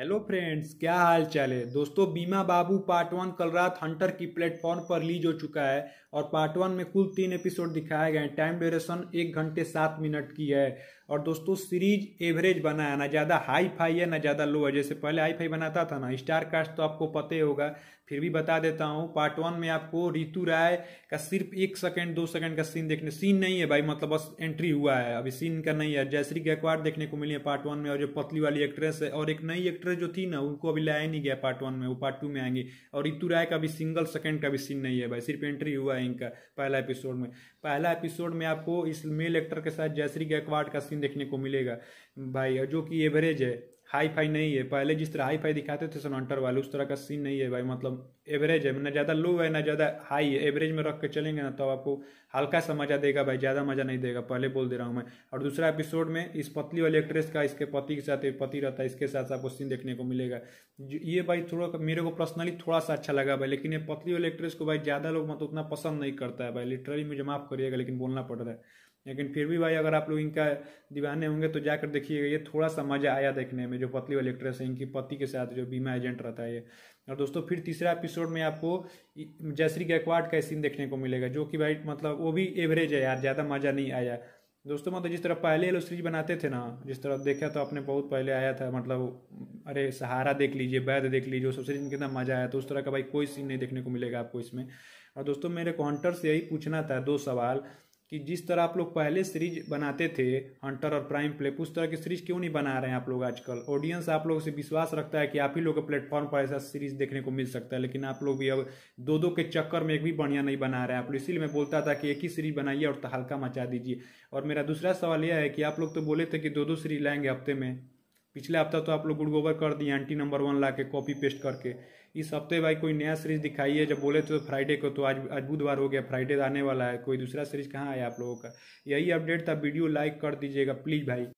hello friends क्या हाल चाल है दोस्तों बीमा बाबू पार्ट वन कल रात हंटर की प्लेटफॉर्म पर लीज हो चुका है और पार्ट वन में कुल तीन एपिसोड दिखाए गए हैं टाइम ड्यूरेशन एक घंटे सात मिनट की है और दोस्तों सीरीज एवरेज बना है ना ज़्यादा हाई फाई है ना ज़्यादा लो है जैसे पहले हाई फाई बनाता था ना स्टार कास्ट तो आपको पता ही होगा फिर भी बता देता हूँ पार्ट वन में आपको रितु राय का सिर्फ एक सेकंड दो सेकंड का सीन देखने सीन नहीं है भाई मतलब बस एंट्री हुआ है अभी सीन का नहीं है जयश्री गायकवाड़ देखने को मिली है पार्ट वन में और जो पतली वाली एक्ट्रेस है और एक नई एक्ट्रेस कैरेक्टर जो थी ना उनको अभी लाया नहीं गया पार्ट वन में वो पार्ट टू में आएंगे और ऋतु राय का भी सिंगल सेकंड का भी सीन नहीं है भाई सिर्फ एंट्री हुआ है इनका पहला एपिसोड में पहला एपिसोड में आपको इस मेल एक्टर के साथ जयश्री गायकवाड़ का सीन देखने को मिलेगा भाई जो कि एवरेज है हाई फाई नहीं है पहले जिस तरह हाई फाई दिखाते थे सनॉन्टर वाले उस तरह का सीन नहीं है भाई मतलब एवरेज है ना ज़्यादा लो है ना ज़्यादा हाई है एवरेज में रख के चलेंगे ना तो आपको हल्का सा मज़ा देगा भाई ज़्यादा मज़ा नहीं देगा पहले बोल दे रहा हूँ मैं और दूसरा एपिसोड में इस पतली वाली एक्ट्रेस का इसके पति के साथ पति रहता है इसके साथ आपको सीन देखने को मिलेगा ये भाई थोड़ा मेरे को पर्सनली थोड़ा सा अच्छा लगा भाई लेकिन ये पतली वाली एक्ट्रेस को भाई ज़्यादा लोग मतलब उतना पसंद नहीं करता है भाई लिटरली मुझे माफ़ करिएगा लेकिन बोलना पड़ रहा है लेकिन फिर भी भाई अगर आप लोग इनका दीवाने होंगे तो जाकर देखिएगा ये थोड़ा सा मज़ा आया देखने में जो पतली वाली एक्ट्रेस है इनकी पति के साथ जो बीमा एजेंट रहता है ये और दोस्तों फिर तीसरा एपिसोड में आपको जयश्री गायकवाड का सीन देखने को मिलेगा जो कि भाई मतलब वो भी एवरेज है यार ज़्यादा मज़ा नहीं आया दोस्तों मतलब जिस तरह पहले लो लोग सीरीज बनाते थे ना जिस तरह देखा तो आपने बहुत पहले आया था मतलब अरे सहारा देख लीजिए वैद देख लीजिए सब सीरीज में कितना मज़ा आया तो उस तरह का भाई कोई सीन नहीं देखने को मिलेगा आपको इसमें और दोस्तों मेरे कॉन्टर से यही पूछना था दो सवाल कि जिस तरह आप लोग पहले सीरीज बनाते थे हंटर और प्राइम प्ले उस तरह की सीरीज क्यों नहीं बना रहे हैं आप लोग आजकल ऑडियंस आप लोगों से विश्वास रखता है कि आप ही लोग के प्लेटफॉर्म पर ऐसा सीरीज देखने को मिल सकता है लेकिन आप लोग भी अब दो दो के चक्कर में एक भी बढ़िया नहीं बना रहे हैं आप लोग इसीलिए मैं बोलता था कि एक ही सीरीज बनाइए और हल्का मचा दीजिए और मेरा दूसरा सवाल यह है कि आप लोग तो बोले थे कि दो दो सीरीज लाएंगे हफ्ते में पिछले हफ्ता तो आप लोग गुड़ गोबर कर दिए एंटी नंबर वन ला के कॉपी पेस्ट करके इस हफ्ते भाई कोई नया सीरीज दिखाइए जब बोले तो फ्राइडे को तो आज आज बुधवार हो गया फ्राइडे आने वाला है कोई दूसरा सीरीज कहाँ आया आप लोगों का यही अपडेट था वीडियो लाइक कर दीजिएगा प्लीज़ भाई